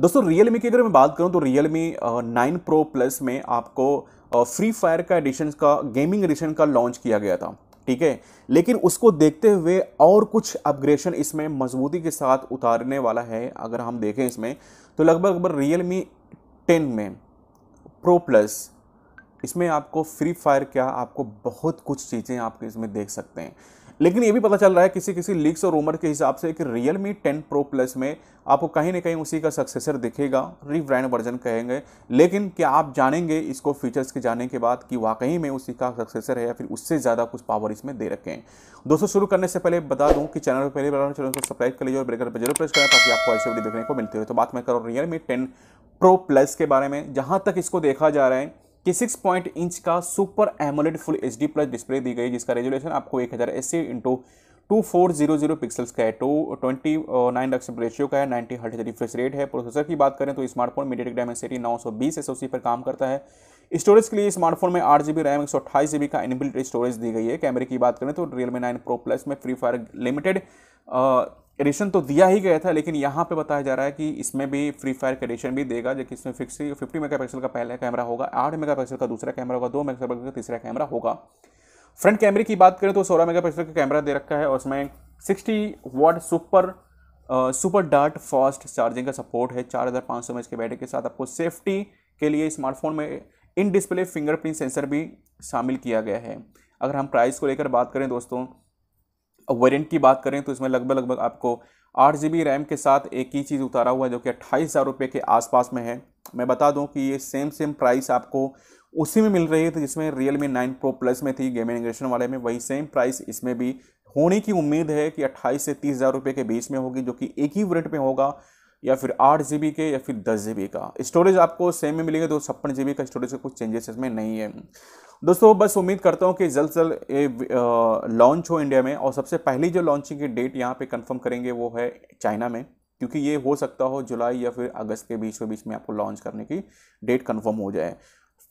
दोस्तों रियलमी की अगर मैं बात करूँ तो रियलमी नाइन प्रो प्लस में आपको फ्री फायर का एडिशन का गेमिंग एडिशन का लॉन्च किया गया था ठीक है लेकिन उसको देखते हुए और कुछ अपग्रेशन इसमें मजबूती के साथ उतारने वाला है अगर हम देखें इसमें तो लगभग लगभग रियल मी टेन में प्रो प्लस इसमें आपको फ्री फायर क्या आपको बहुत कुछ चीज़ें आप इसमें देख सकते हैं लेकिन ये भी पता चल रहा है किसी किसी लीक्स और उमर के हिसाब से कि Realme ten pro plus में आपको कहीं ना कहीं उसी का सक्सेसर दिखेगा रीब्रांड वर्जन कहेंगे लेकिन क्या आप जानेंगे इसको फीचर्स के जाने के बाद कि वाकई में उसी का सक्सेसर है या फिर उससे ज़्यादा कुछ पावर इसमें दे रखें दोस्तों शुरू करने से पहले बता दूँ कि चैनल पर पहले बार चैनल को सब्सक्राइब कर लीजिए और ब्रेकर पर जरूर प्रेस करें ताकि आपको ऐसे वीडियो देखने को मिलती है तो बात मैं करूँ Realme ten pro plus के बारे में जहाँ तक इसको देखा जा रहा है कि 6 पॉइंट इंच का super AMOLED full H D plus display दी गई जिसका रेजोल्यूशन आपको एक हज़ार एस सी into two four zero zero pixels का है two twenty nine aspect ratio का है नाइन्टी हर्ट रिफ्रेश रेट है प्रोसेसर की बात करें तो स्मार्टफोन मीडिया डायमेंसिटी नौ सौ बीस एस पर काम करता है स्टोरेज के लिए स्मार्टफोन में आठ जी बी रैम एक सौ अट्ठाईस जी बी का इनबिल्ट स्टोरेज दी गई है कैमरे की बात करें तो रियलमी नाइन प्रो प्लस में फ्री फायर लिमिटेड एडिशन तो दिया ही गया था लेकिन यहाँ पे बताया जा रहा है कि इसमें भी फ्री फायर का एडिशन भी देगा जबकि इसमें फिक्स फिफ्टी पिक्सल का पहला कैमरा होगा आठ पिक्सल का दूसरा कैमरा होगा दो पिक्सल का तीसरा कैमरा होगा फ्रंट कैमरे की बात करें तो सोलह पिक्सल का कैमरा दे रखा है और उसमें sixty watt super super dart fast charging का सपोर्ट है चार हज़ार पाँच सौ के बैटरी के साथ आपको सेफ्टी के लिए स्मार्टफोन में इन डिस्प्ले फिंगरप्रिंट सेंसर भी शामिल किया गया है अगर हम प्राइस को लेकर बात करें दोस्तों वेरियंट की बात करें तो इसमें लगभग लगभग आपको आठ जी बी रैम के साथ एक ही चीज़ उतारा हुआ है जो कि अट्ठाईस हज़ार रुपये के आसपास में है मैं बता दूं कि ये सेम सेम प्राइस आपको उसी में मिल रही है तो जिसमें Realme nine pro plus में थी गेमिंग इंग्रेशन वाले में वही सेम प्राइस इसमें भी होने की उम्मीद है कि अट्ठाईस से तीस हज़ार रुपये के बीच में होगी जो कि एक ही वरेंट में होगा या फिर आठ जी के या फिर दस जी का स्टोरेज आपको सेम में मिलेगा तो छप्पन जी का स्टोरेज का कुछ चेंजेस इसमें नहीं है दोस्तों बस उम्मीद करता हूँ कि जल्द से जल्द ये लॉन्च हो इंडिया में और सबसे पहली जो लॉन्चिंग की डेट यहाँ पे कंफर्म करेंगे वो है चाइना में क्योंकि ये हो सकता हो जुलाई या फिर अगस्त के बीच में बीच में आपको लॉन्च करने की डेट कंफर्म हो जाए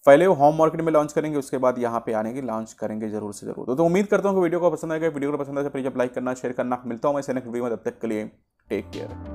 पहले वो होम मार्केट में लॉन्च करेंगे उसके बाद यहाँ पे आने की लॉन्च करेंगे जरूर से जरूर तो, तो उम्मीद करता हूँ कि वीडियो को पसंद आएगा वीडियो को पसंद आए तो प्लीज़ लाइक करना शेयर करना मिलता हूँ मैं सैनिक वीडियो में तब तक के लिए टेक केयर